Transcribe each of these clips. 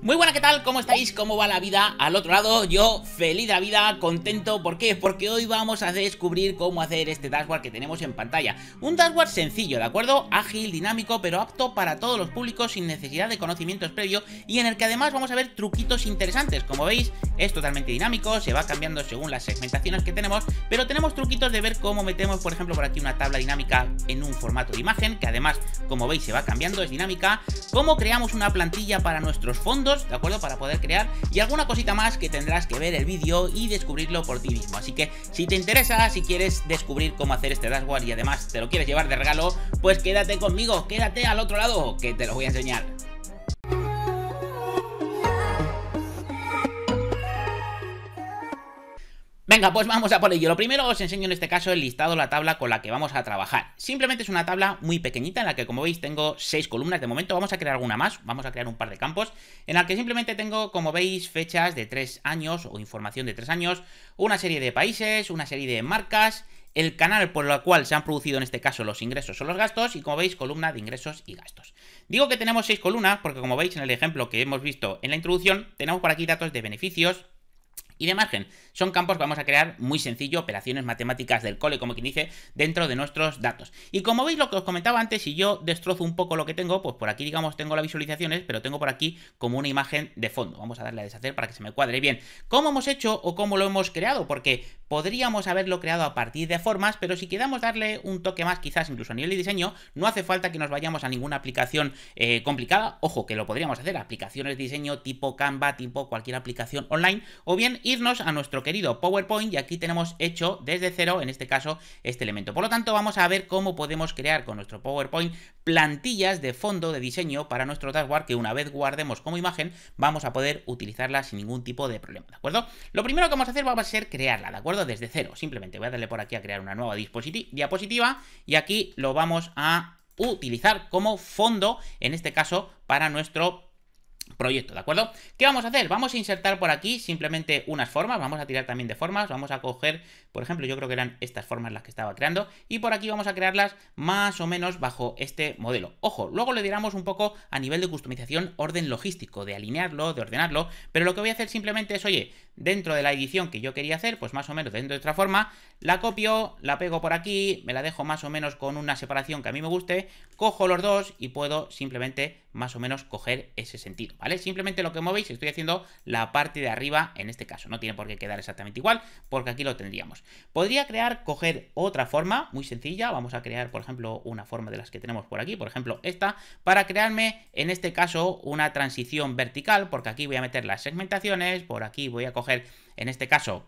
Muy buena, ¿qué tal? ¿Cómo estáis? ¿Cómo va la vida al otro lado? Yo feliz la vida, contento, ¿por qué? Porque hoy vamos a descubrir cómo hacer este dashboard que tenemos en pantalla. Un dashboard sencillo, ¿de acuerdo? Ágil, dinámico, pero apto para todos los públicos sin necesidad de conocimientos previo. y en el que además vamos a ver truquitos interesantes. Como veis, es totalmente dinámico, se va cambiando según las segmentaciones que tenemos, pero tenemos truquitos de ver cómo metemos, por ejemplo, por aquí una tabla dinámica en un formato de imagen, que además, como veis, se va cambiando, es dinámica, cómo creamos una plantilla para nuestros fondos, ¿de acuerdo? Para poder crear y alguna cosita más que tendrás que ver el vídeo y descubrirlo por ti mismo. Así que si te interesa, si quieres descubrir cómo hacer este dashboard y además te lo quieres llevar de regalo, pues quédate conmigo, quédate al otro lado que te lo voy a enseñar. Venga, pues vamos a por ello. Lo primero os enseño en este caso el listado, la tabla con la que vamos a trabajar. Simplemente es una tabla muy pequeñita en la que como veis tengo seis columnas. De momento vamos a crear alguna más, vamos a crear un par de campos, en la que simplemente tengo, como veis, fechas de tres años o información de tres años, una serie de países, una serie de marcas el canal por el cual se han producido en este caso los ingresos o los gastos y como veis columna de ingresos y gastos. Digo que tenemos seis columnas porque como veis en el ejemplo que hemos visto en la introducción tenemos por aquí datos de beneficios, y de margen. Son campos que vamos a crear muy sencillo, operaciones matemáticas del cole, como quien dice, dentro de nuestros datos. Y como veis lo que os comentaba antes, si yo destrozo un poco lo que tengo, pues por aquí digamos tengo las visualizaciones, pero tengo por aquí como una imagen de fondo. Vamos a darle a deshacer para que se me cuadre bien. ¿Cómo hemos hecho o cómo lo hemos creado? Porque podríamos haberlo creado a partir de formas, pero si queramos darle un toque más, quizás incluso a nivel de diseño, no hace falta que nos vayamos a ninguna aplicación eh, complicada. Ojo, que lo podríamos hacer, aplicaciones de diseño tipo Canva, tipo cualquier aplicación online, o bien irnos a nuestro querido PowerPoint y aquí tenemos hecho desde cero, en este caso, este elemento. Por lo tanto, vamos a ver cómo podemos crear con nuestro PowerPoint plantillas de fondo de diseño para nuestro dashboard que una vez guardemos como imagen, vamos a poder utilizarla sin ningún tipo de problema, ¿de acuerdo? Lo primero que vamos a hacer va a ser crearla, ¿de acuerdo? Desde cero, simplemente voy a darle por aquí a crear una nueva diapositiva y aquí lo vamos a utilizar como fondo, en este caso, para nuestro proyecto, ¿de acuerdo? ¿Qué vamos a hacer? Vamos a insertar por aquí simplemente unas formas, vamos a tirar también de formas, vamos a coger, por ejemplo, yo creo que eran estas formas las que estaba creando, y por aquí vamos a crearlas más o menos bajo este modelo. Ojo, luego le diramos un poco a nivel de customización orden logístico, de alinearlo, de ordenarlo, pero lo que voy a hacer simplemente es, oye, dentro de la edición que yo quería hacer, pues más o menos dentro de otra forma, la copio, la pego por aquí, me la dejo más o menos con una separación que a mí me guste, cojo los dos y puedo simplemente más o menos coger ese sentido, ¿vale? Simplemente lo que movéis, estoy haciendo la parte de arriba en este caso, no tiene por qué quedar exactamente igual, porque aquí lo tendríamos. Podría crear, coger otra forma, muy sencilla, vamos a crear, por ejemplo, una forma de las que tenemos por aquí, por ejemplo, esta, para crearme, en este caso, una transición vertical, porque aquí voy a meter las segmentaciones, por aquí voy a coger, en este caso,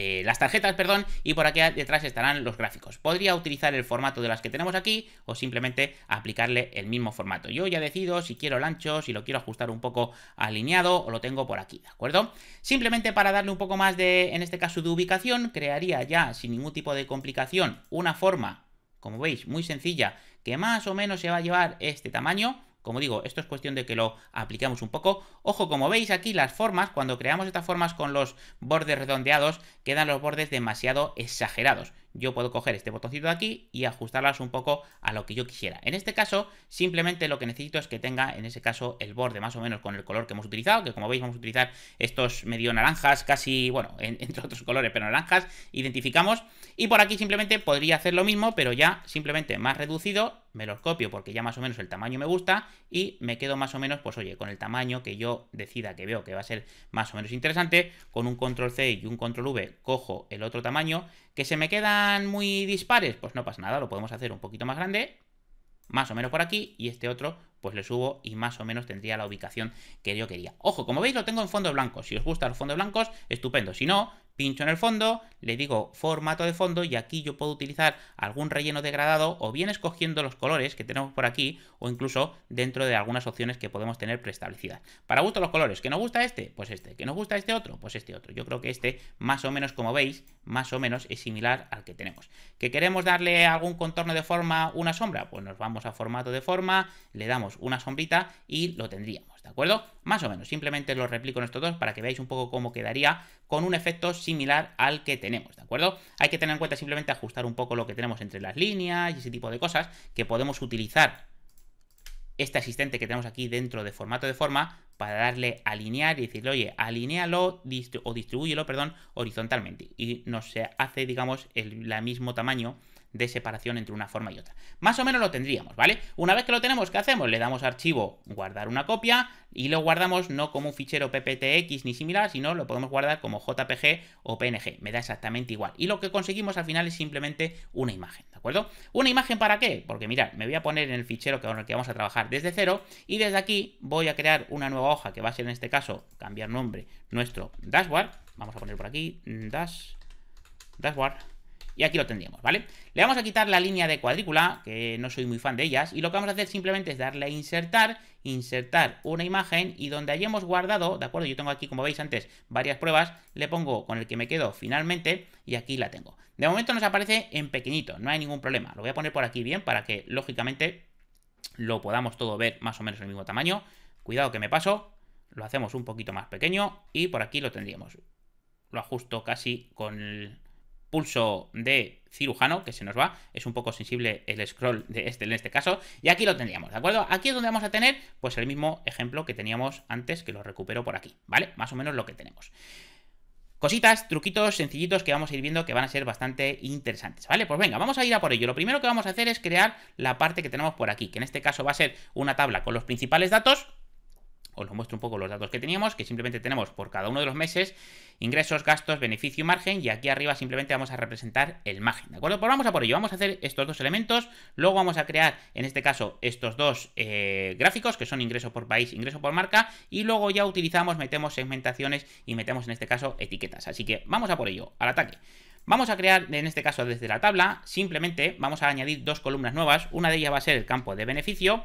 eh, las tarjetas, perdón, y por aquí detrás estarán los gráficos. Podría utilizar el formato de las que tenemos aquí o simplemente aplicarle el mismo formato. Yo ya decido si quiero el ancho, si lo quiero ajustar un poco alineado o lo tengo por aquí, ¿de acuerdo? Simplemente para darle un poco más de, en este caso, de ubicación, crearía ya sin ningún tipo de complicación una forma, como veis, muy sencilla, que más o menos se va a llevar este tamaño como digo, esto es cuestión de que lo apliquemos un poco. Ojo, como veis aquí las formas, cuando creamos estas formas con los bordes redondeados, quedan los bordes demasiado exagerados. Yo puedo coger este botoncito de aquí y ajustarlas un poco a lo que yo quisiera. En este caso, simplemente lo que necesito es que tenga, en ese caso, el borde más o menos con el color que hemos utilizado, que como veis vamos a utilizar estos medio naranjas, casi, bueno, entre otros colores, pero naranjas, identificamos y por aquí simplemente podría hacer lo mismo, pero ya simplemente más reducido, me los copio porque ya más o menos el tamaño me gusta y me quedo más o menos, pues oye, con el tamaño que yo decida que veo que va a ser más o menos interesante, con un control C y un control V cojo el otro tamaño, que se me quedan muy dispares, pues no pasa nada, lo podemos hacer un poquito más grande, más o menos por aquí, y este otro pues le subo y más o menos tendría la ubicación que yo quería. Ojo, como veis lo tengo en fondo blanco, si os gustan los fondos blancos, estupendo, si no, pincho en el fondo, le digo formato de fondo y aquí yo puedo utilizar algún relleno degradado o bien escogiendo los colores que tenemos por aquí o incluso dentro de algunas opciones que podemos tener preestablecidas. Para gusto los colores, que nos gusta este, pues este, que nos gusta este otro, pues este otro. Yo creo que este más o menos como veis, más o menos es similar al que tenemos. ¿Que queremos darle algún contorno de forma, una sombra? Pues nos vamos a formato de forma, le damos una sombrita y lo tendríamos, ¿de acuerdo? Más o menos, simplemente lo replico en estos dos para que veáis un poco cómo quedaría con un efecto similar al que tenemos, ¿de acuerdo? Hay que tener en cuenta simplemente ajustar un poco lo que tenemos entre las líneas y ese tipo de cosas que podemos utilizar este asistente que tenemos aquí dentro de formato de forma para darle alinear y decirle, oye, alinealo o distribúyelo, perdón, horizontalmente. Y nos hace, digamos, el mismo tamaño de separación entre una forma y otra. Más o menos lo tendríamos, ¿vale? Una vez que lo tenemos, ¿qué hacemos? Le damos archivo, guardar una copia y lo guardamos no como un fichero pptx ni similar, sino lo podemos guardar como jpg o png. Me da exactamente igual. Y lo que conseguimos al final es simplemente una imagen, ¿de acuerdo? ¿Una imagen para qué? Porque mirad, me voy a poner en el fichero con el que vamos a trabajar desde cero y desde aquí voy a crear una nueva hoja que va a ser en este caso, cambiar nombre, nuestro dashboard. Vamos a poner por aquí, mm, dash, dashboard y aquí lo tendríamos, ¿vale? Le vamos a quitar la línea de cuadrícula, que no soy muy fan de ellas, y lo que vamos a hacer simplemente es darle a insertar, insertar una imagen, y donde hayamos guardado, ¿de acuerdo? Yo tengo aquí, como veis antes, varias pruebas, le pongo con el que me quedo finalmente, y aquí la tengo. De momento nos aparece en pequeñito, no hay ningún problema. Lo voy a poner por aquí bien para que, lógicamente, lo podamos todo ver más o menos el mismo tamaño. Cuidado que me paso, lo hacemos un poquito más pequeño, y por aquí lo tendríamos. Lo ajusto casi con... El pulso de cirujano, que se nos va, es un poco sensible el scroll de este en este caso, y aquí lo tendríamos, ¿de acuerdo? Aquí es donde vamos a tener, pues el mismo ejemplo que teníamos antes, que lo recupero por aquí, ¿vale? Más o menos lo que tenemos. Cositas, truquitos sencillitos que vamos a ir viendo que van a ser bastante interesantes, ¿vale? Pues venga, vamos a ir a por ello. Lo primero que vamos a hacer es crear la parte que tenemos por aquí, que en este caso va a ser una tabla con los principales datos, os lo muestro un poco los datos que teníamos, que simplemente tenemos por cada uno de los meses ingresos, gastos, beneficio y margen, y aquí arriba simplemente vamos a representar el margen, ¿de acuerdo? Pues vamos a por ello, vamos a hacer estos dos elementos, luego vamos a crear, en este caso, estos dos eh, gráficos, que son ingreso por país, ingreso por marca, y luego ya utilizamos, metemos segmentaciones y metemos, en este caso, etiquetas. Así que vamos a por ello, al ataque. Vamos a crear, en este caso desde la tabla, simplemente vamos a añadir dos columnas nuevas, una de ellas va a ser el campo de beneficio,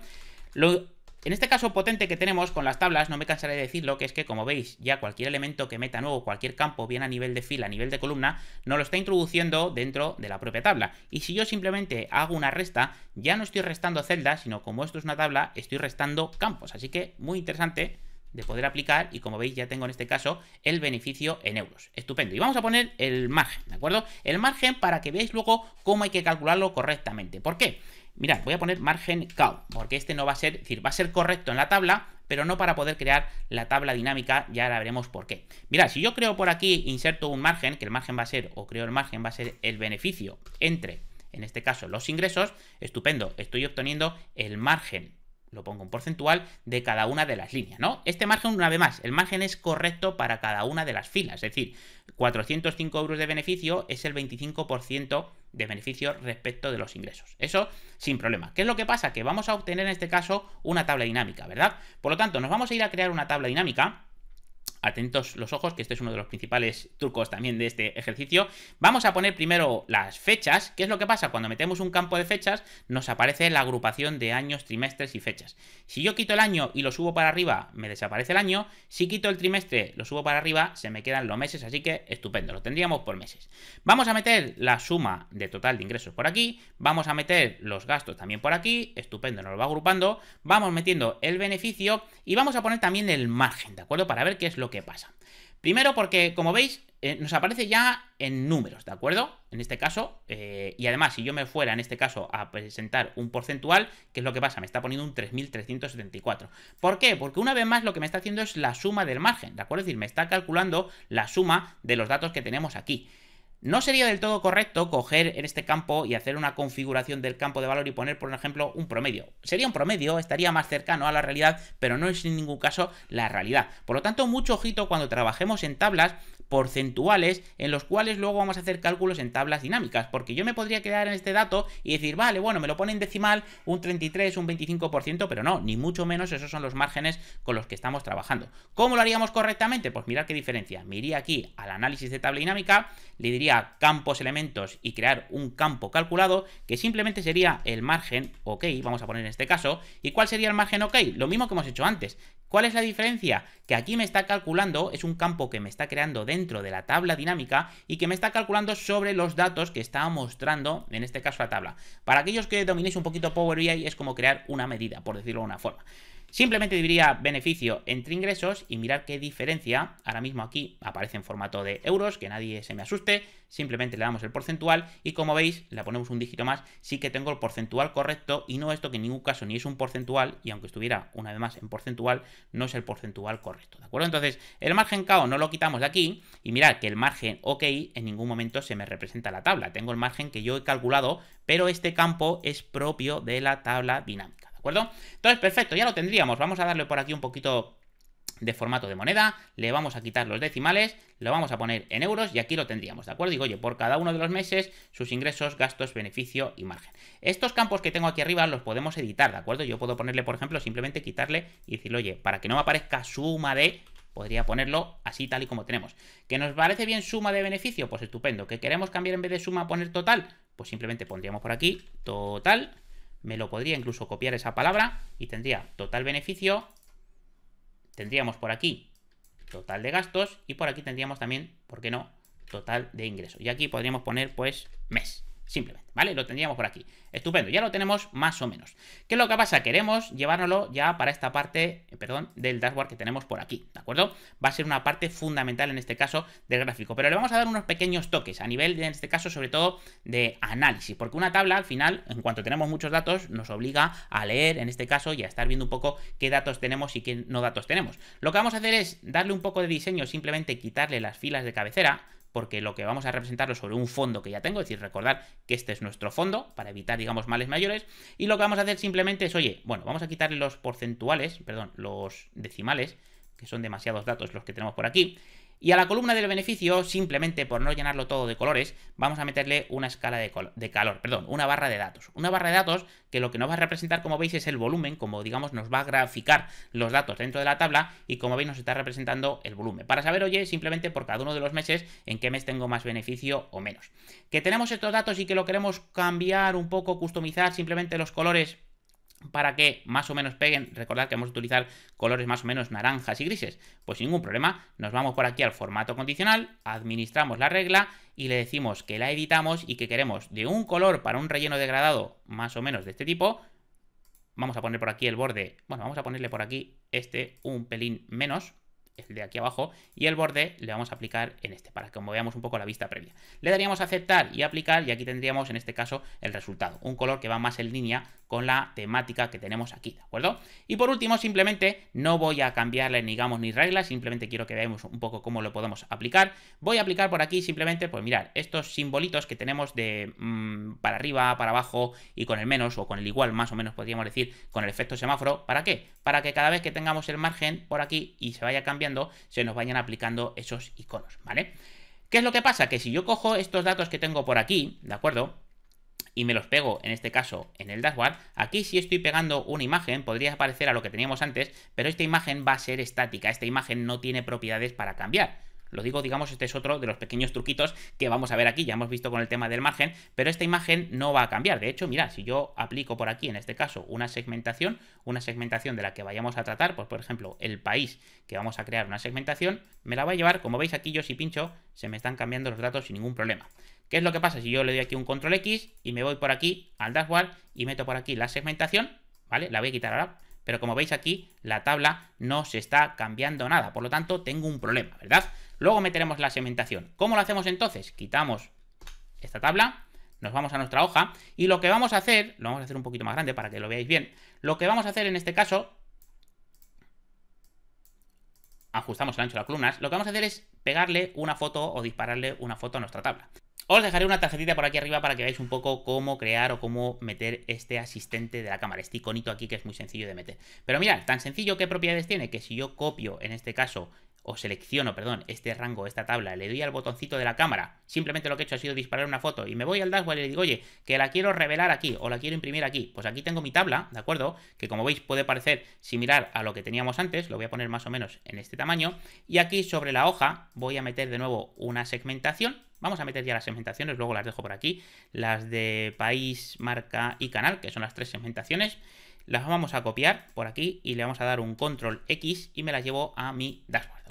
lo en este caso potente que tenemos con las tablas, no me cansaré de decirlo, que es que como veis ya cualquier elemento que meta nuevo, cualquier campo, bien a nivel de fila, a nivel de columna, no lo está introduciendo dentro de la propia tabla. Y si yo simplemente hago una resta, ya no estoy restando celdas, sino como esto es una tabla, estoy restando campos. Así que muy interesante de poder aplicar y como veis ya tengo en este caso el beneficio en euros. Estupendo. Y vamos a poner el margen, ¿de acuerdo? El margen para que veáis luego cómo hay que calcularlo correctamente. ¿Por qué? Mirad, voy a poner margen cao, porque este no va a ser, es decir, va a ser correcto en la tabla, pero no para poder crear la tabla dinámica, ya la veremos por qué. Mirad, si yo creo por aquí, inserto un margen, que el margen va a ser, o creo el margen va a ser el beneficio entre, en este caso, los ingresos, estupendo, estoy obteniendo el margen lo pongo en porcentual, de cada una de las líneas, ¿no? Este margen, una vez más, el margen es correcto para cada una de las filas, es decir, 405 euros de beneficio es el 25% de beneficios respecto de los ingresos. Eso sin problema. ¿Qué es lo que pasa? Que vamos a obtener en este caso una tabla dinámica, ¿verdad? Por lo tanto, nos vamos a ir a crear una tabla dinámica atentos los ojos, que este es uno de los principales trucos también de este ejercicio. Vamos a poner primero las fechas. ¿Qué es lo que pasa? Cuando metemos un campo de fechas, nos aparece la agrupación de años, trimestres y fechas. Si yo quito el año y lo subo para arriba, me desaparece el año. Si quito el trimestre, lo subo para arriba, se me quedan los meses, así que estupendo, lo tendríamos por meses. Vamos a meter la suma de total de ingresos por aquí, vamos a meter los gastos también por aquí, estupendo, nos lo va agrupando, vamos metiendo el beneficio y vamos a poner también el margen, ¿de acuerdo? Para ver qué es lo qué pasa. Primero porque, como veis, eh, nos aparece ya en números, ¿de acuerdo? En este caso, eh, y además si yo me fuera en este caso a presentar un porcentual, ¿qué es lo que pasa? Me está poniendo un 3.374. ¿Por qué? Porque una vez más lo que me está haciendo es la suma del margen, ¿de acuerdo? Es decir, me está calculando la suma de los datos que tenemos aquí. No sería del todo correcto coger en este campo y hacer una configuración del campo de valor y poner, por ejemplo, un promedio. Sería un promedio, estaría más cercano a la realidad, pero no es en ningún caso la realidad. Por lo tanto, mucho ojito cuando trabajemos en tablas porcentuales en los cuales luego vamos a hacer cálculos en tablas dinámicas, porque yo me podría quedar en este dato y decir, vale, bueno, me lo pone en decimal un 33, un 25%, pero no, ni mucho menos esos son los márgenes con los que estamos trabajando. ¿Cómo lo haríamos correctamente? Pues mirad qué diferencia. Me iría aquí al análisis de tabla dinámica, le diría campos elementos y crear un campo calculado que simplemente sería el margen OK, vamos a poner en este caso. ¿Y cuál sería el margen OK? Lo mismo que hemos hecho antes. ¿Cuál es la diferencia? Que aquí me está calculando, es un campo que me está creando dentro de la tabla dinámica y que me está calculando sobre los datos que está mostrando, en este caso la tabla. Para aquellos que dominéis un poquito Power BI es como crear una medida, por decirlo de una forma. Simplemente diría beneficio entre ingresos y mirar qué diferencia. Ahora mismo aquí aparece en formato de euros, que nadie se me asuste. Simplemente le damos el porcentual y como veis, le ponemos un dígito más. Sí que tengo el porcentual correcto y no esto que en ningún caso ni es un porcentual y aunque estuviera una vez más en porcentual, no es el porcentual correcto. ¿De acuerdo? Entonces, el margen KO no lo quitamos de aquí y mirad que el margen OK en ningún momento se me representa la tabla. Tengo el margen que yo he calculado, pero este campo es propio de la tabla dinámica acuerdo? Entonces, perfecto, ya lo tendríamos. Vamos a darle por aquí un poquito de formato de moneda, le vamos a quitar los decimales, lo vamos a poner en euros y aquí lo tendríamos, ¿de acuerdo? Digo, oye, por cada uno de los meses, sus ingresos, gastos, beneficio y margen. Estos campos que tengo aquí arriba los podemos editar, ¿de acuerdo? Yo puedo ponerle, por ejemplo, simplemente quitarle y decirle, oye, para que no me aparezca suma de... Podría ponerlo así tal y como tenemos. ¿Que nos parece bien suma de beneficio? Pues estupendo. ¿Que queremos cambiar en vez de suma poner total? Pues simplemente pondríamos por aquí total me lo podría incluso copiar esa palabra y tendría total beneficio, tendríamos por aquí total de gastos y por aquí tendríamos también, ¿por qué no?, total de ingresos. Y aquí podríamos poner pues mes simplemente, ¿vale? Lo tendríamos por aquí. Estupendo, ya lo tenemos más o menos. ¿Qué es lo que pasa? Queremos llevárnoslo ya para esta parte, eh, perdón, del dashboard que tenemos por aquí, ¿de acuerdo? Va a ser una parte fundamental en este caso del gráfico, pero le vamos a dar unos pequeños toques a nivel, en este caso, sobre todo de análisis, porque una tabla al final, en cuanto tenemos muchos datos, nos obliga a leer, en este caso, y a estar viendo un poco qué datos tenemos y qué no datos tenemos. Lo que vamos a hacer es darle un poco de diseño, simplemente quitarle las filas de cabecera, porque lo que vamos a representarlo sobre un fondo que ya tengo, es decir, recordar que este es nuestro fondo para evitar, digamos, males mayores, y lo que vamos a hacer simplemente es, oye, bueno, vamos a quitarle los porcentuales, perdón, los decimales, que son demasiados datos los que tenemos por aquí, y a la columna del beneficio, simplemente por no llenarlo todo de colores, vamos a meterle una escala de, calor, perdón, una barra de datos. Una barra de datos que lo que nos va a representar, como veis, es el volumen, como digamos nos va a graficar los datos dentro de la tabla y como veis nos está representando el volumen. Para saber, oye, simplemente por cada uno de los meses en qué mes tengo más beneficio o menos. Que tenemos estos datos y que lo queremos cambiar un poco, customizar simplemente los colores para que más o menos peguen, recordad que vamos a utilizar colores más o menos naranjas y grises, pues sin ningún problema, nos vamos por aquí al formato condicional, administramos la regla y le decimos que la editamos y que queremos de un color para un relleno degradado más o menos de este tipo, vamos a poner por aquí el borde, bueno, vamos a ponerle por aquí este un pelín menos, el de aquí abajo, y el borde le vamos a aplicar en este, para que veamos un poco la vista previa. Le daríamos a aceptar y aplicar, y aquí tendríamos en este caso el resultado, un color que va más en línea con la temática que tenemos aquí, ¿de acuerdo? Y por último, simplemente no voy a cambiarle, ni digamos, ni reglas, simplemente quiero que veamos un poco cómo lo podemos aplicar. Voy a aplicar por aquí simplemente, pues mirar, estos simbolitos que tenemos de mm, para arriba, para abajo y con el menos o con el igual, más o menos podríamos decir, con el efecto semáforo, ¿para qué? Para que cada vez que tengamos el margen por aquí y se vaya cambiando, se nos vayan aplicando esos iconos, ¿vale? ¿Qué es lo que pasa? Que si yo cojo estos datos que tengo por aquí, ¿de acuerdo? y me los pego, en este caso, en el dashboard, aquí si estoy pegando una imagen, podría aparecer a lo que teníamos antes, pero esta imagen va a ser estática, esta imagen no tiene propiedades para cambiar. Lo digo, digamos, este es otro de los pequeños truquitos que vamos a ver aquí, ya hemos visto con el tema del margen, pero esta imagen no va a cambiar. De hecho, mira, si yo aplico por aquí, en este caso, una segmentación, una segmentación de la que vayamos a tratar, pues por ejemplo, el país que vamos a crear una segmentación, me la va a llevar, como veis aquí, yo si pincho, se me están cambiando los datos sin ningún problema. ¿Qué es lo que pasa si yo le doy aquí un control X y me voy por aquí al dashboard y meto por aquí la segmentación? ¿Vale? La voy a quitar ahora. Pero como veis aquí, la tabla no se está cambiando nada. Por lo tanto, tengo un problema, ¿verdad? Luego meteremos la segmentación. ¿Cómo lo hacemos entonces? Quitamos esta tabla, nos vamos a nuestra hoja y lo que vamos a hacer, lo vamos a hacer un poquito más grande para que lo veáis bien, lo que vamos a hacer en este caso, ajustamos el ancho de las columnas, lo que vamos a hacer es pegarle una foto o dispararle una foto a nuestra tabla. Os dejaré una tarjetita por aquí arriba para que veáis un poco cómo crear o cómo meter este asistente de la cámara, este iconito aquí que es muy sencillo de meter. Pero mirad, tan sencillo qué propiedades tiene que si yo copio en este caso o selecciono, perdón, este rango, esta tabla, le doy al botoncito de la cámara, simplemente lo que he hecho ha sido disparar una foto y me voy al dashboard y le digo, oye, que la quiero revelar aquí o la quiero imprimir aquí, pues aquí tengo mi tabla, ¿de acuerdo? Que como veis puede parecer similar a lo que teníamos antes, lo voy a poner más o menos en este tamaño y aquí sobre la hoja voy a meter de nuevo una segmentación, Vamos a meter ya las segmentaciones, luego las dejo por aquí. Las de país, marca y canal, que son las tres segmentaciones. Las vamos a copiar por aquí y le vamos a dar un control X y me las llevo a mi dashboard.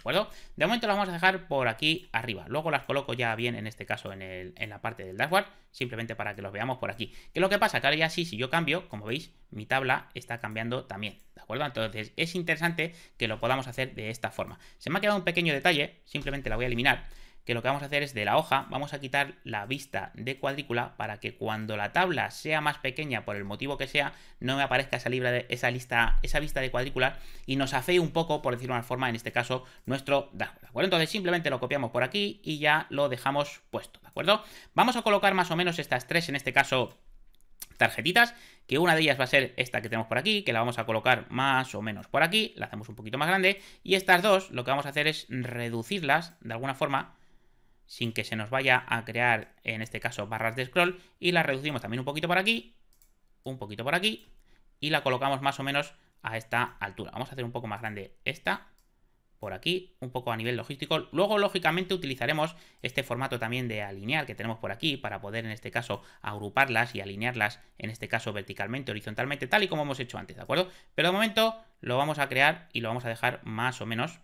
De momento las vamos a dejar por aquí arriba. Luego las coloco ya bien, en este caso, en, en la parte del dashboard, simplemente para que los veamos por aquí. ¿Qué lo que pasa? Que ahora ya sí, si yo cambio, como veis, mi tabla está cambiando también, ¿de acuerdo? Entonces es interesante que lo podamos hacer de esta forma. Se me ha quedado un pequeño detalle, simplemente la voy a eliminar que lo que vamos a hacer es de la hoja, vamos a quitar la vista de cuadrícula para que cuando la tabla sea más pequeña por el motivo que sea, no me aparezca esa, libra de, esa, lista, esa vista de cuadrícula y nos afee un poco, por decirlo de una forma, en este caso, nuestro dashboard, acuerdo? Entonces simplemente lo copiamos por aquí y ya lo dejamos puesto, ¿de acuerdo? Vamos a colocar más o menos estas tres, en este caso, tarjetitas, que una de ellas va a ser esta que tenemos por aquí, que la vamos a colocar más o menos por aquí, la hacemos un poquito más grande, y estas dos lo que vamos a hacer es reducirlas de alguna forma, sin que se nos vaya a crear, en este caso, barras de scroll. Y la reducimos también un poquito por aquí, un poquito por aquí. Y la colocamos más o menos a esta altura. Vamos a hacer un poco más grande esta, por aquí, un poco a nivel logístico. Luego, lógicamente, utilizaremos este formato también de alinear que tenemos por aquí para poder, en este caso, agruparlas y alinearlas, en este caso, verticalmente, horizontalmente, tal y como hemos hecho antes, ¿de acuerdo? Pero de momento lo vamos a crear y lo vamos a dejar más o menos,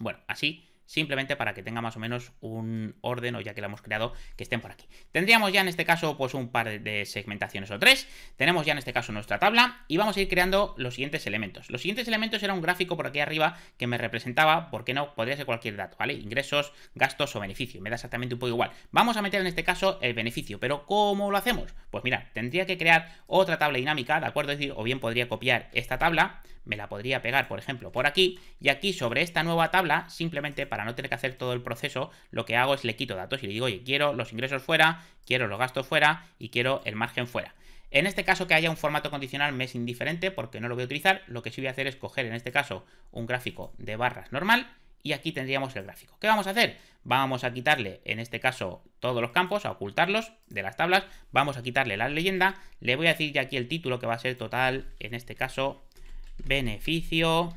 bueno, así simplemente para que tenga más o menos un orden o ya que lo hemos creado que estén por aquí. Tendríamos ya en este caso pues un par de segmentaciones o tres, tenemos ya en este caso nuestra tabla y vamos a ir creando los siguientes elementos. Los siguientes elementos era un gráfico por aquí arriba que me representaba, ¿por qué no? Podría ser cualquier dato, ¿vale? Ingresos, gastos o beneficio, me da exactamente un poco igual. Vamos a meter en este caso el beneficio, pero ¿cómo lo hacemos? Pues mira, tendría que crear otra tabla dinámica, ¿de acuerdo? Es decir, o bien podría copiar esta tabla, me la podría pegar, por ejemplo, por aquí, y aquí sobre esta nueva tabla, simplemente para no tener que hacer todo el proceso, lo que hago es le quito datos y le digo, oye, quiero los ingresos fuera, quiero los gastos fuera y quiero el margen fuera. En este caso que haya un formato condicional me es indiferente porque no lo voy a utilizar, lo que sí voy a hacer es coger en este caso un gráfico de barras normal y aquí tendríamos el gráfico. ¿Qué vamos a hacer? Vamos a quitarle, en este caso, todos los campos, a ocultarlos de las tablas, vamos a quitarle la leyenda, le voy a decir ya aquí el título que va a ser total, en este caso, beneficio,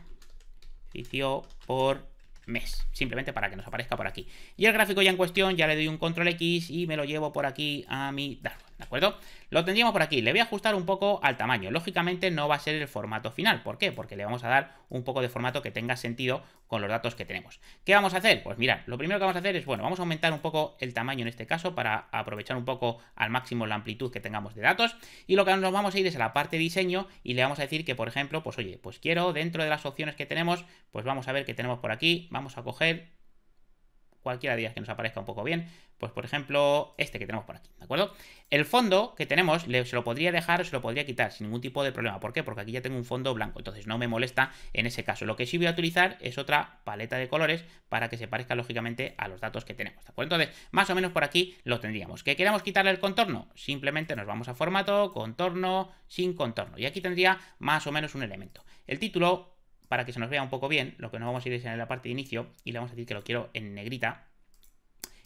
beneficio por mes, simplemente para que nos aparezca por aquí. Y el gráfico ya en cuestión, ya le doy un control X y me lo llevo por aquí a mi dashboard. ¿de acuerdo? Lo tendríamos por aquí, le voy a ajustar un poco al tamaño, lógicamente no va a ser el formato final, ¿por qué? Porque le vamos a dar un poco de formato que tenga sentido con los datos que tenemos. ¿Qué vamos a hacer? Pues mirad, lo primero que vamos a hacer es, bueno, vamos a aumentar un poco el tamaño en este caso para aprovechar un poco al máximo la amplitud que tengamos de datos y lo que nos vamos a ir es a la parte de diseño y le vamos a decir que, por ejemplo, pues oye, pues quiero dentro de las opciones que tenemos, pues vamos a ver qué tenemos por aquí, vamos a coger cualquiera de ellas que nos aparezca un poco bien. Pues por ejemplo, este que tenemos por aquí, ¿de acuerdo? El fondo que tenemos se lo podría dejar, se lo podría quitar sin ningún tipo de problema. ¿Por qué? Porque aquí ya tengo un fondo blanco, entonces no me molesta en ese caso. Lo que sí voy a utilizar es otra paleta de colores para que se parezca lógicamente a los datos que tenemos, ¿de acuerdo? Entonces, más o menos por aquí lo tendríamos. ¿Que queremos quitarle el contorno? Simplemente nos vamos a formato, contorno, sin contorno. Y aquí tendría más o menos un elemento. El título, para que se nos vea un poco bien, lo que nos vamos a ir es en la parte de inicio y le vamos a decir que lo quiero en negrita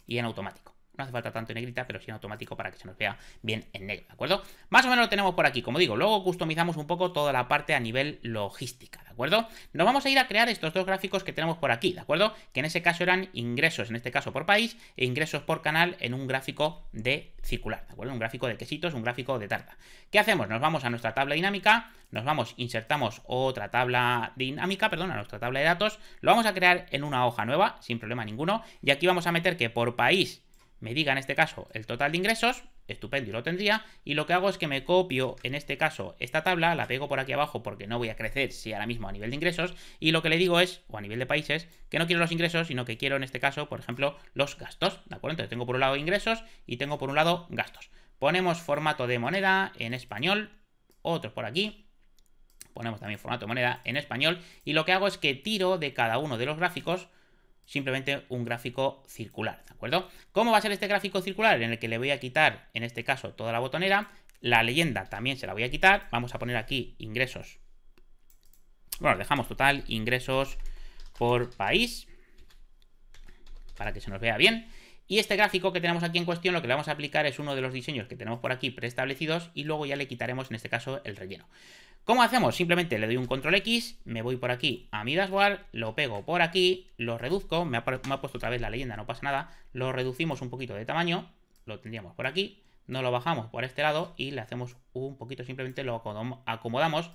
y en automático. No hace falta tanto en negrita, pero sí en automático para que se nos vea bien en negro, ¿de acuerdo? Más o menos lo tenemos por aquí, como digo. Luego customizamos un poco toda la parte a nivel logística, ¿de acuerdo? Nos vamos a ir a crear estos dos gráficos que tenemos por aquí, ¿de acuerdo? Que en ese caso eran ingresos, en este caso por país, e ingresos por canal en un gráfico de circular, ¿de acuerdo? Un gráfico de quesitos, un gráfico de tarta. ¿Qué hacemos? Nos vamos a nuestra tabla dinámica, nos vamos, insertamos otra tabla dinámica, perdón, a nuestra tabla de datos, lo vamos a crear en una hoja nueva, sin problema ninguno, y aquí vamos a meter que por país me diga en este caso el total de ingresos, estupendo, y lo tendría, y lo que hago es que me copio en este caso esta tabla, la pego por aquí abajo porque no voy a crecer si ahora mismo a nivel de ingresos, y lo que le digo es, o a nivel de países, que no quiero los ingresos, sino que quiero en este caso, por ejemplo, los gastos, ¿de acuerdo? Entonces tengo por un lado ingresos y tengo por un lado gastos. Ponemos formato de moneda en español, otros por aquí, ponemos también formato de moneda en español, y lo que hago es que tiro de cada uno de los gráficos, simplemente un gráfico circular, ¿de acuerdo? ¿Cómo va a ser este gráfico circular? En el que le voy a quitar, en este caso, toda la botonera, la leyenda también se la voy a quitar, vamos a poner aquí ingresos, bueno, dejamos total ingresos por país, para que se nos vea bien, y este gráfico que tenemos aquí en cuestión, lo que le vamos a aplicar es uno de los diseños que tenemos por aquí preestablecidos y luego ya le quitaremos en este caso el relleno. ¿Cómo hacemos? Simplemente le doy un control X, me voy por aquí a mi dashboard, lo pego por aquí, lo reduzco, me ha, puesto otra vez la leyenda, no pasa nada, lo reducimos un poquito de tamaño, lo tendríamos por aquí, no lo bajamos por este lado y le hacemos un poquito, simplemente lo acomodamos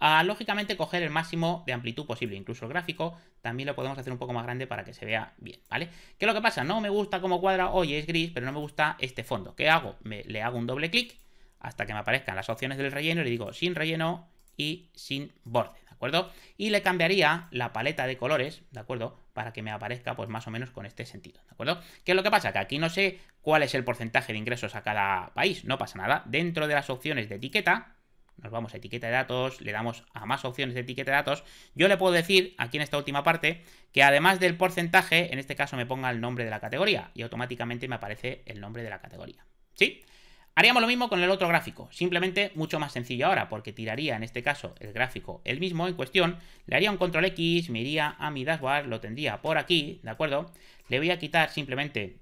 a lógicamente coger el máximo de amplitud posible. Incluso el gráfico también lo podemos hacer un poco más grande para que se vea bien, ¿vale? ¿Qué es lo que pasa? No me gusta cómo cuadra, hoy es gris, pero no me gusta este fondo. ¿Qué hago? le hago un doble clic hasta que me aparezcan las opciones del relleno y le digo sin relleno y sin borde, ¿de acuerdo? Y le cambiaría la paleta de colores, ¿de acuerdo? Para que me aparezca pues más o menos con este sentido, ¿de acuerdo? ¿Qué es lo que pasa? Que aquí no sé cuál es el porcentaje de ingresos a cada país, no pasa nada. Dentro de las opciones de etiqueta, nos vamos a etiqueta de datos, le damos a más opciones de etiqueta de datos, yo le puedo decir aquí en esta última parte que además del porcentaje, en este caso me ponga el nombre de la categoría y automáticamente me aparece el nombre de la categoría. ¿Sí? Haríamos lo mismo con el otro gráfico, simplemente mucho más sencillo ahora, porque tiraría en este caso el gráfico el mismo en cuestión, le haría un control X, me iría a mi dashboard, lo tendría por aquí, ¿de acuerdo? Le voy a quitar simplemente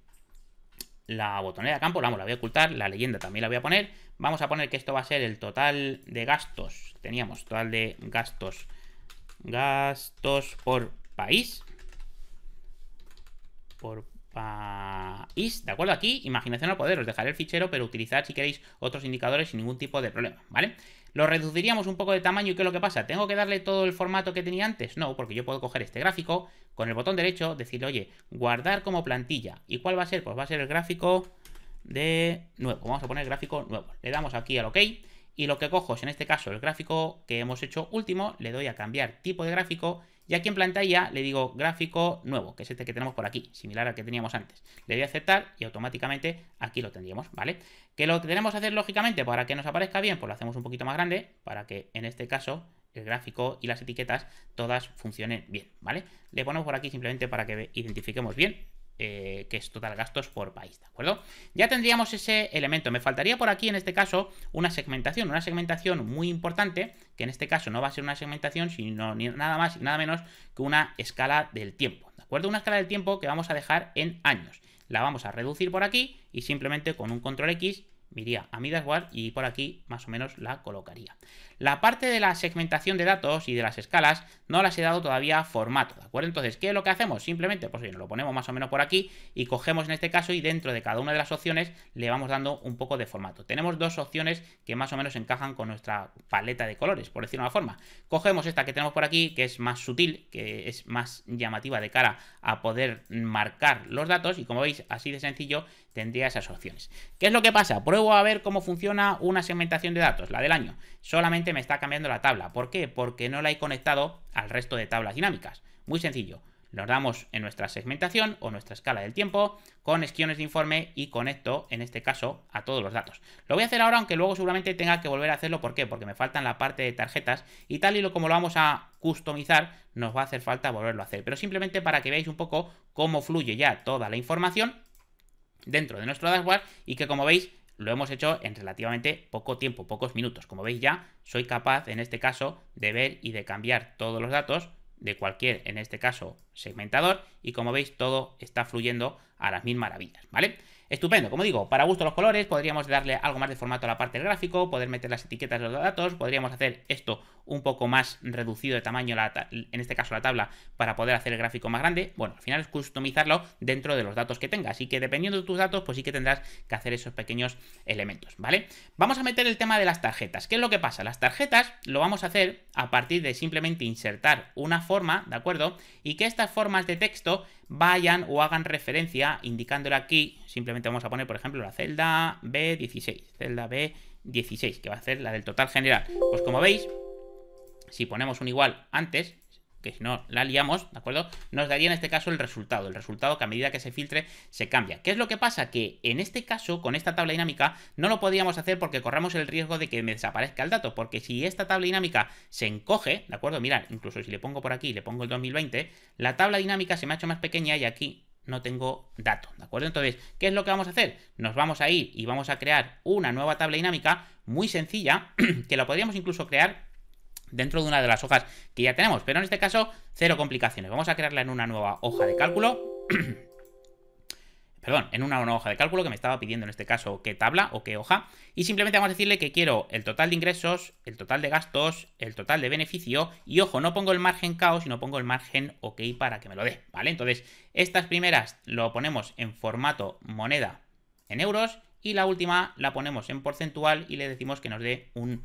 la botonera de campo, vamos, la voy a ocultar, la leyenda también la voy a poner. Vamos a poner que esto va a ser el total de gastos. Teníamos total de gastos, gastos por país. Por país, ¿de acuerdo? Aquí, imaginación al poder, os dejaré el fichero, pero utilizar si queréis otros indicadores sin ningún tipo de problema, ¿vale? vale lo reduciríamos un poco de tamaño y ¿qué es lo que pasa? ¿Tengo que darle todo el formato que tenía antes? No, porque yo puedo coger este gráfico con el botón derecho, decirle, oye, guardar como plantilla. ¿Y cuál va a ser? Pues va a ser el gráfico de nuevo. Vamos a poner gráfico nuevo. Le damos aquí al OK y lo que cojo es en este caso el gráfico que hemos hecho último, le doy a cambiar tipo de gráfico y aquí en plantilla le digo gráfico nuevo, que es este que tenemos por aquí, similar al que teníamos antes. Le doy a aceptar y automáticamente aquí lo tendríamos, ¿vale? Que lo tenemos que hacer, lógicamente, para que nos aparezca bien, pues lo hacemos un poquito más grande, para que en este caso el gráfico y las etiquetas todas funcionen bien, ¿vale? Le ponemos por aquí simplemente para que identifiquemos bien eh, que es total gastos por país, ¿de acuerdo? Ya tendríamos ese elemento. Me faltaría por aquí, en este caso, una segmentación, una segmentación muy importante, que en este caso no va a ser una segmentación, sino ni nada más y nada menos que una escala del tiempo, ¿de acuerdo? Una escala del tiempo que vamos a dejar en años. La vamos a reducir por aquí y simplemente con un control X Miría a mi dashboard y por aquí más o menos la colocaría. La parte de la segmentación de datos y de las escalas no las he dado todavía formato, ¿de acuerdo? Entonces, ¿qué es lo que hacemos? Simplemente, pues bien, lo ponemos más o menos por aquí y cogemos en este caso y dentro de cada una de las opciones le vamos dando un poco de formato. Tenemos dos opciones que más o menos encajan con nuestra paleta de colores, por decirlo de una forma. Cogemos esta que tenemos por aquí, que es más sutil, que es más llamativa de cara a poder marcar los datos y como veis, así de sencillo, tendría esas opciones. ¿Qué es lo que pasa? Pruebo a ver cómo funciona una segmentación de datos, la del año. Solamente me está cambiando la tabla. ¿Por qué? Porque no la he conectado al resto de tablas dinámicas. Muy sencillo. Nos damos en nuestra segmentación o nuestra escala del tiempo con esquiones de informe y conecto, en este caso, a todos los datos. Lo voy a hacer ahora, aunque luego seguramente tenga que volver a hacerlo. ¿Por qué? Porque me faltan la parte de tarjetas y tal y lo como lo vamos a customizar, nos va a hacer falta volverlo a hacer. Pero simplemente para que veáis un poco cómo fluye ya toda la información dentro de nuestro dashboard y que como veis lo hemos hecho en relativamente poco tiempo, pocos minutos. Como veis ya, soy capaz en este caso de ver y de cambiar todos los datos de cualquier, en este caso, segmentador y como veis todo está fluyendo a las mil maravillas, ¿vale? Estupendo, como digo, para gusto los colores, podríamos darle algo más de formato a la parte del gráfico, poder meter las etiquetas de los datos, podríamos hacer esto un poco más reducido de tamaño, en este caso la tabla, para poder hacer el gráfico más grande, bueno, al final es customizarlo dentro de los datos que tengas. Así que dependiendo de tus datos, pues sí que tendrás que hacer esos pequeños elementos, ¿vale? Vamos a meter el tema de las tarjetas. ¿Qué es lo que pasa? Las tarjetas lo vamos a hacer a partir de simplemente insertar una forma, ¿de acuerdo? Y que estas formas de texto vayan o hagan referencia indicándole aquí, simplemente vamos a poner, por ejemplo, la celda B16, celda B16, que va a ser la del total general. Pues como veis, si ponemos un igual antes, que si no la liamos, ¿de acuerdo? Nos daría en este caso el resultado, el resultado que a medida que se filtre se cambia. ¿Qué es lo que pasa? Que en este caso, con esta tabla dinámica, no lo podríamos hacer porque corramos el riesgo de que me desaparezca el dato, porque si esta tabla dinámica se encoge, ¿de acuerdo? Mirad, incluso si le pongo por aquí, le pongo el 2020, la tabla dinámica se me ha hecho más pequeña y aquí no tengo dato, ¿de acuerdo? Entonces, ¿qué es lo que vamos a hacer? Nos vamos a ir y vamos a crear una nueva tabla dinámica muy sencilla, que la podríamos incluso crear dentro de una de las hojas que ya tenemos. Pero en este caso, cero complicaciones. Vamos a crearla en una nueva hoja de cálculo. Perdón, en una, nueva hoja de cálculo que me estaba pidiendo en este caso qué tabla o qué hoja. Y simplemente vamos a decirle que quiero el total de ingresos, el total de gastos, el total de beneficio. Y ojo, no pongo el margen caos, sino pongo el margen OK para que me lo dé. ¿Vale? Entonces, estas primeras lo ponemos en formato moneda en euros. Y la última la ponemos en porcentual y le decimos que nos dé un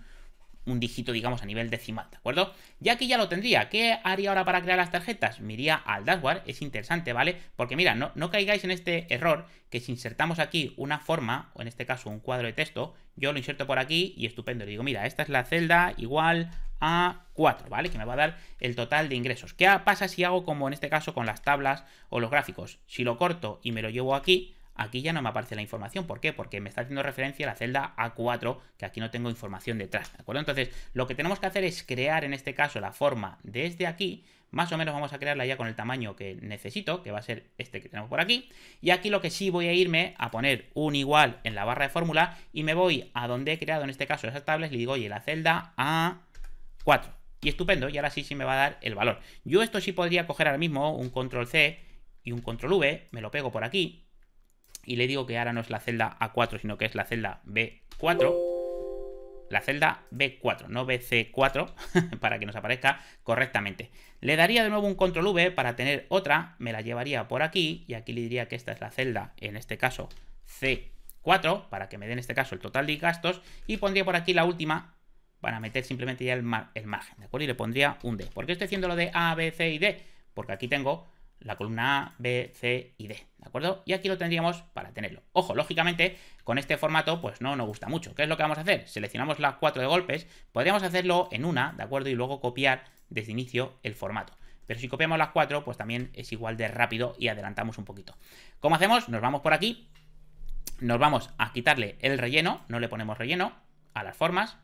un dígito, digamos, a nivel decimal, ¿de acuerdo? Ya aquí ya lo tendría. ¿Qué haría ahora para crear las tarjetas? Miría al dashboard, es interesante, ¿vale? Porque mira, no, no caigáis en este error que si insertamos aquí una forma, o en este caso un cuadro de texto, yo lo inserto por aquí y estupendo, le digo, mira, esta es la celda igual a 4, ¿vale? Que me va a dar el total de ingresos. ¿Qué pasa si hago como en este caso con las tablas o los gráficos? Si lo corto y me lo llevo aquí, aquí ya no me aparece la información. ¿Por qué? Porque me está haciendo referencia a la celda A4, que aquí no tengo información detrás, ¿de acuerdo? Entonces, lo que tenemos que hacer es crear, en este caso, la forma desde aquí, más o menos vamos a crearla ya con el tamaño que necesito, que va a ser este que tenemos por aquí, y aquí lo que sí voy a irme a poner un igual en la barra de fórmula, y me voy a donde he creado, en este caso, esas tablas, y le digo, oye, la celda A4, y estupendo, y ahora sí, sí me va a dar el valor. Yo esto sí podría coger ahora mismo un control C, y un control V, me lo pego por aquí, y le digo que ahora no es la celda A4, sino que es la celda B4. La celda B4, no BC4, para que nos aparezca correctamente. Le daría de nuevo un control V para tener otra, me la llevaría por aquí y aquí le diría que esta es la celda, en este caso C4, para que me dé en este caso el total de gastos y pondría por aquí la última para meter simplemente ya el, margen, ¿de acuerdo? Y le pondría un D. ¿Por qué estoy haciendo lo de A, B, C y D? Porque aquí tengo la columna A, B, C y D, ¿de acuerdo? Y aquí lo tendríamos para tenerlo. Ojo, lógicamente, con este formato pues no nos gusta mucho. ¿Qué es lo que vamos a hacer? Seleccionamos las cuatro de golpes, podríamos hacerlo en una, ¿de acuerdo? Y luego copiar desde inicio el formato. Pero si copiamos las cuatro, pues también es igual de rápido y adelantamos un poquito. ¿Cómo hacemos? Nos vamos por aquí, nos vamos a quitarle el relleno, no le ponemos relleno a las formas,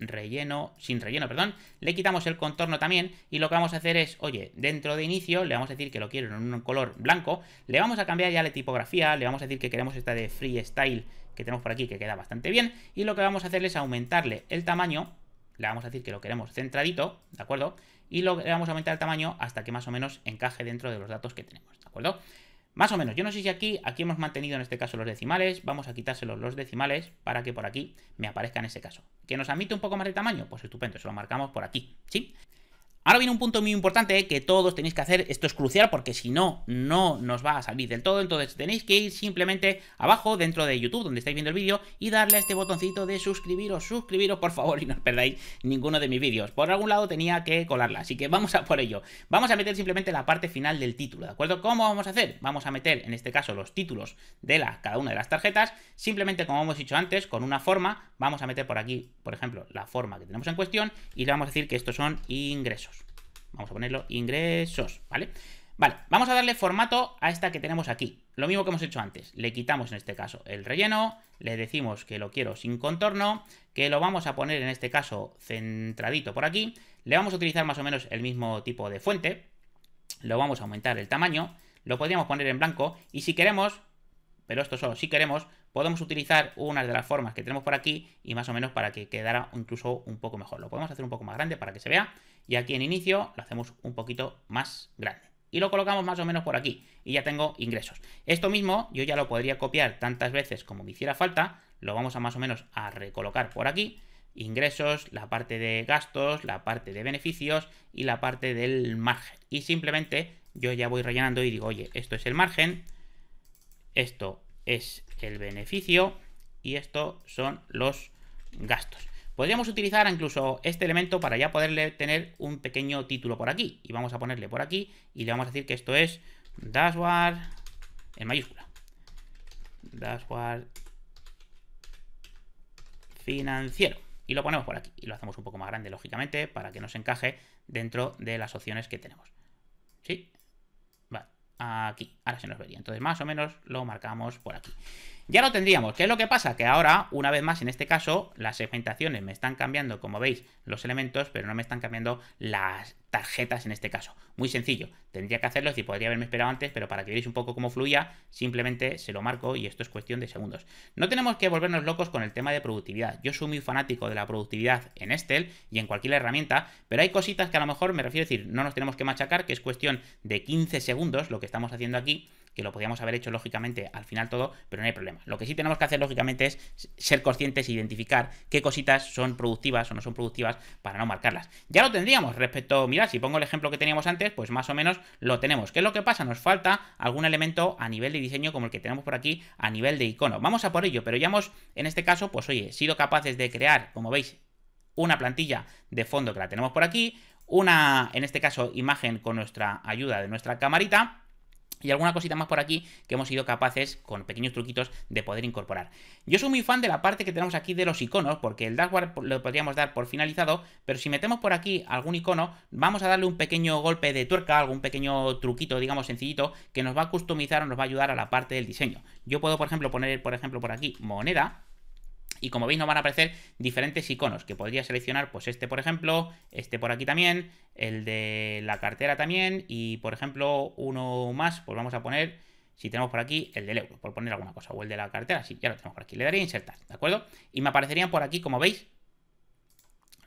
relleno, sin relleno, perdón, le quitamos el contorno también y lo que vamos a hacer es, oye, dentro de inicio le vamos a decir que lo quiero en un color blanco, le vamos a cambiar ya la tipografía, le vamos a decir que queremos esta de freestyle que tenemos por aquí que queda bastante bien y lo que vamos a hacer es aumentarle el tamaño, le vamos a decir que lo queremos centradito, ¿de acuerdo? Y lo, le vamos a aumentar el tamaño hasta que más o menos encaje dentro de los datos que tenemos, ¿de acuerdo? Más o menos, yo no sé si aquí, aquí hemos mantenido en este caso los decimales, vamos a quitárselos los decimales para que por aquí me aparezca en ese caso. ¿Que nos admite un poco más de tamaño? Pues estupendo, se lo marcamos por aquí, ¿sí? Ahora viene un punto muy importante ¿eh? que todos tenéis que hacer, esto es crucial porque si no, no nos va a salir del todo, entonces tenéis que ir simplemente abajo dentro de YouTube donde estáis viendo el vídeo y darle a este botoncito de suscribiros, suscribiros por favor y no os perdáis ninguno de mis vídeos. Por algún lado tenía que colarla, así que vamos a por ello. Vamos a meter simplemente la parte final del título, ¿de acuerdo? ¿Cómo vamos a hacer? Vamos a meter en este caso los títulos de la, cada una de las tarjetas, simplemente como hemos dicho antes, con una forma, vamos a meter por aquí, por ejemplo, la forma que tenemos en cuestión y le vamos a decir que estos son ingresos. Vamos a ponerlo ingresos, ¿vale? Vale, vamos a darle formato a esta que tenemos aquí. Lo mismo que hemos hecho antes. Le quitamos en este caso el relleno, le decimos que lo quiero sin contorno, que lo vamos a poner en este caso centradito por aquí. Le vamos a utilizar más o menos el mismo tipo de fuente. Lo vamos a aumentar el tamaño, lo podríamos poner en blanco y si queremos, pero esto solo si queremos, podemos utilizar una de las formas que tenemos por aquí y más o menos para que quedara incluso un poco mejor. Lo podemos hacer un poco más grande para que se vea y aquí en inicio lo hacemos un poquito más grande. Y lo colocamos más o menos por aquí y ya tengo ingresos. Esto mismo yo ya lo podría copiar tantas veces como me hiciera falta. Lo vamos a más o menos a recolocar por aquí ingresos, la parte de gastos, la parte de beneficios y la parte del margen. Y simplemente yo ya voy rellenando y digo, oye, esto es el margen, esto es el beneficio y esto son los gastos. Podríamos utilizar incluso este elemento para ya poderle tener un pequeño título por aquí. Y vamos a ponerle por aquí y le vamos a decir que esto es dashboard en mayúscula. Dashboard financiero. Y lo ponemos por aquí. Y lo hacemos un poco más grande, lógicamente, para que nos encaje dentro de las opciones que tenemos. ¿Sí? aquí. Ahora se nos vería. Entonces, más o menos lo marcamos por aquí. Ya lo tendríamos. ¿Qué es lo que pasa? Que ahora, una vez más, en este caso, las segmentaciones me están cambiando, como veis, los elementos, pero no me están cambiando las tarjetas en este caso. Muy sencillo, tendría que hacerlo, si podría haberme esperado antes, pero para que veáis un poco cómo fluía, simplemente se lo marco y esto es cuestión de segundos. No tenemos que volvernos locos con el tema de productividad. Yo soy muy fanático de la productividad en Excel y en cualquier herramienta, pero hay cositas que a lo mejor me refiero a decir, no nos tenemos que machacar, que es cuestión de 15 segundos lo que estamos haciendo aquí que lo podíamos haber hecho lógicamente al final todo, pero no hay problema. Lo que sí tenemos que hacer lógicamente es ser conscientes e identificar qué cositas son productivas o no son productivas para no marcarlas. Ya lo tendríamos respecto, mirad, si pongo el ejemplo que teníamos antes, pues más o menos lo tenemos. ¿Qué es lo que pasa? Nos falta algún elemento a nivel de diseño como el que tenemos por aquí a nivel de icono. Vamos a por ello, pero ya hemos, en este caso, pues oye, sido capaces de crear, como veis, una plantilla de fondo que la tenemos por aquí, una, en este caso, imagen con nuestra ayuda de nuestra camarita, y alguna cosita más por aquí que hemos sido capaces con pequeños truquitos de poder incorporar. Yo soy muy fan de la parte que tenemos aquí de los iconos porque el dashboard lo podríamos dar por finalizado, pero si metemos por aquí algún icono vamos a darle un pequeño golpe de tuerca, algún pequeño truquito digamos sencillito que nos va a customizar o nos va a ayudar a la parte del diseño. Yo puedo por ejemplo poner por ejemplo por aquí moneda y como veis nos van a aparecer diferentes iconos que podría seleccionar, pues este por ejemplo, este por aquí también, el de la cartera también y por ejemplo uno más, pues vamos a poner, si tenemos por aquí, el del euro, por poner alguna cosa, o el de la cartera, sí, ya lo tenemos por aquí, le daría insertar, ¿de acuerdo? Y me aparecerían por aquí, como veis,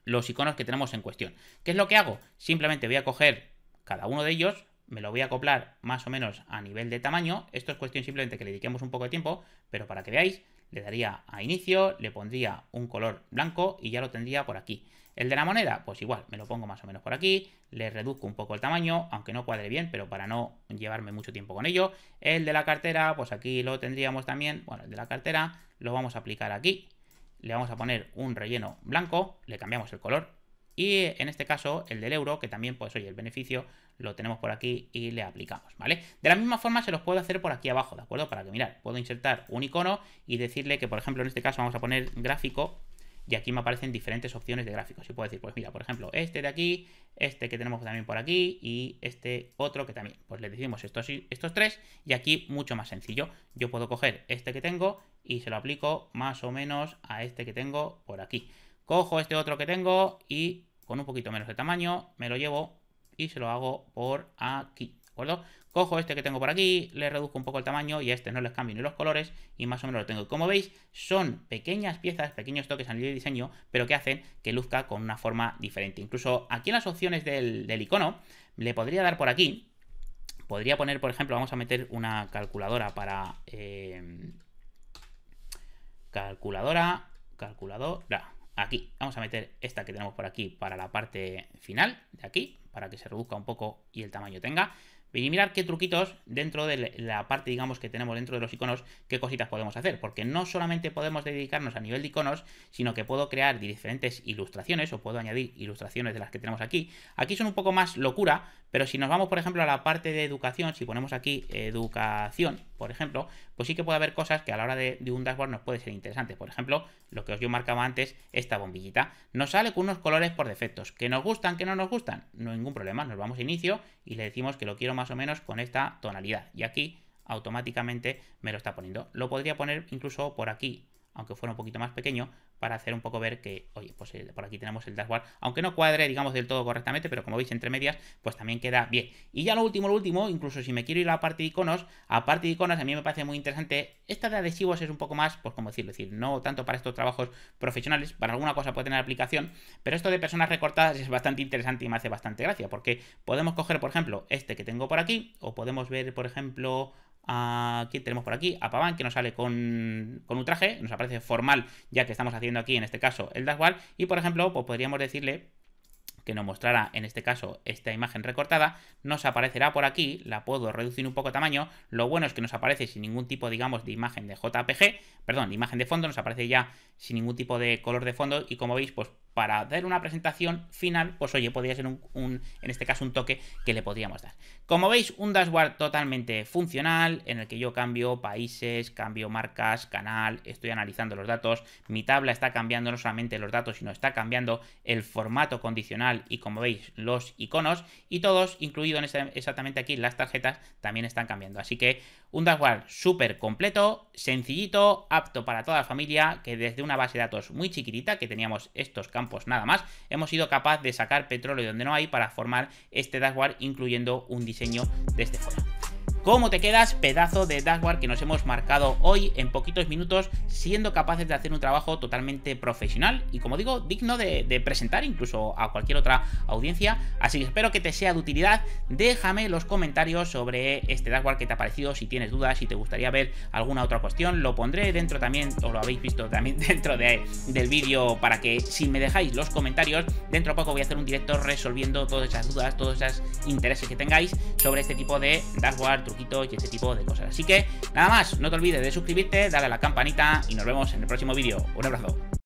los iconos que tenemos en cuestión. ¿Qué es lo que hago? Simplemente voy a coger cada uno de ellos, me lo voy a acoplar más o menos a nivel de tamaño. Esto es cuestión simplemente que le dediquemos un poco de tiempo, pero para que veáis le daría a inicio, le pondría un color blanco y ya lo tendría por aquí. El de la moneda, pues igual, me lo pongo más o menos por aquí, le reduzco un poco el tamaño, aunque no cuadre bien, pero para no llevarme mucho tiempo con ello. El de la cartera, pues aquí lo tendríamos también, bueno, el de la cartera lo vamos a aplicar aquí, le vamos a poner un relleno blanco, le cambiamos el color, y en este caso, el del euro, que también, pues oye, el beneficio lo tenemos por aquí y le aplicamos, ¿vale? De la misma forma se los puedo hacer por aquí abajo, ¿de acuerdo? Para que, mirar puedo insertar un icono y decirle que, por ejemplo, en este caso vamos a poner gráfico y aquí me aparecen diferentes opciones de gráficos. Y puedo decir, pues mira, por ejemplo, este de aquí, este que tenemos también por aquí y este otro que también. Pues le decimos estos, estos tres y aquí mucho más sencillo. Yo puedo coger este que tengo y se lo aplico más o menos a este que tengo por aquí. Cojo este otro que tengo y con un poquito menos de tamaño me lo llevo y se lo hago por aquí, ¿de acuerdo? Cojo este que tengo por aquí, le reduzco un poco el tamaño y a este no les cambio ni los colores y más o menos lo tengo. Como veis, son pequeñas piezas, pequeños toques a nivel de diseño, pero que hacen que luzca con una forma diferente. Incluso aquí en las opciones del, icono, le podría dar por aquí, podría poner, por ejemplo, vamos a meter una calculadora para... Eh, calculadora, calculadora aquí. Vamos a meter esta que tenemos por aquí para la parte final de aquí, para que se reduzca un poco y el tamaño tenga. Y mirar qué truquitos dentro de la parte, digamos, que tenemos dentro de los iconos, qué cositas podemos hacer. Porque no solamente podemos dedicarnos a nivel de iconos, sino que puedo crear diferentes ilustraciones o puedo añadir ilustraciones de las que tenemos aquí. Aquí son un poco más locura, pero si nos vamos, por ejemplo, a la parte de educación, si ponemos aquí educación, por ejemplo, pues sí que puede haber cosas que a la hora de, un dashboard nos puede ser interesante. Por ejemplo, lo que os yo marcaba antes, esta bombillita, nos sale con unos colores por defectos, que nos gustan, que no nos gustan, no ningún problema, nos vamos a inicio y le decimos que lo quiero más o menos con esta tonalidad. Y aquí automáticamente me lo está poniendo. Lo podría poner incluso por aquí, aunque fuera un poquito más pequeño, para hacer un poco ver que, oye, pues eh, por aquí tenemos el dashboard, aunque no cuadre, digamos, del todo correctamente, pero como veis entre medias, pues también queda bien. Y ya lo último, lo último, incluso si me quiero ir a la parte de iconos, a parte de iconos a mí me parece muy interesante, esta de adhesivos es un poco más, pues como decirlo, es decir, no tanto para estos trabajos profesionales, para alguna cosa puede tener aplicación, pero esto de personas recortadas es bastante interesante y me hace bastante gracia, porque podemos coger, por ejemplo, este que tengo por aquí, o podemos ver, por ejemplo, aquí tenemos por aquí, a Pavan, que nos sale con, un traje, nos aparece formal, ya que estamos haciendo aquí, en este caso, el dashboard, y por ejemplo, pues podríamos decirle que nos mostrara en este caso esta imagen recortada, nos aparecerá por aquí, la puedo reducir un poco de tamaño, lo bueno es que nos aparece sin ningún tipo, digamos, de imagen de JPG, perdón, de imagen de fondo, nos aparece ya sin ningún tipo de color de fondo y como veis, pues para dar una presentación final, pues oye, podría ser un, en este caso un toque que le podríamos dar. Como veis, un dashboard totalmente funcional en el que yo cambio países, cambio marcas, canal, estoy analizando los datos, mi tabla está cambiando no solamente los datos, sino está cambiando el formato condicional y como veis, los iconos y todos, incluido en exactamente aquí, las tarjetas también están cambiando. Así que un dashboard súper completo, sencillito, apto para toda la familia, que desde una base de datos muy chiquitita que teníamos estos cambios, pues Nada más, hemos sido capaz de sacar petróleo donde no hay para formar este dashboard incluyendo un diseño desde este fuera. ¿Cómo te quedas? Pedazo de dashboard que nos hemos marcado hoy en poquitos minutos, siendo capaces de hacer un trabajo totalmente profesional y, como digo, digno de, presentar incluso a cualquier otra audiencia. Así que espero que te sea de utilidad. Déjame los comentarios sobre este dashboard que te ha parecido, si tienes dudas, si te gustaría ver alguna otra cuestión. Lo pondré dentro también, o lo habéis visto también dentro del vídeo, para que si me dejáis los comentarios, dentro de poco voy a hacer un directo resolviendo todas esas dudas, todos esos intereses que tengáis sobre este tipo de dashboard poquito y este tipo de cosas. Así que nada más, no te olvides de suscribirte, darle a la campanita y nos vemos en el próximo vídeo. Un abrazo.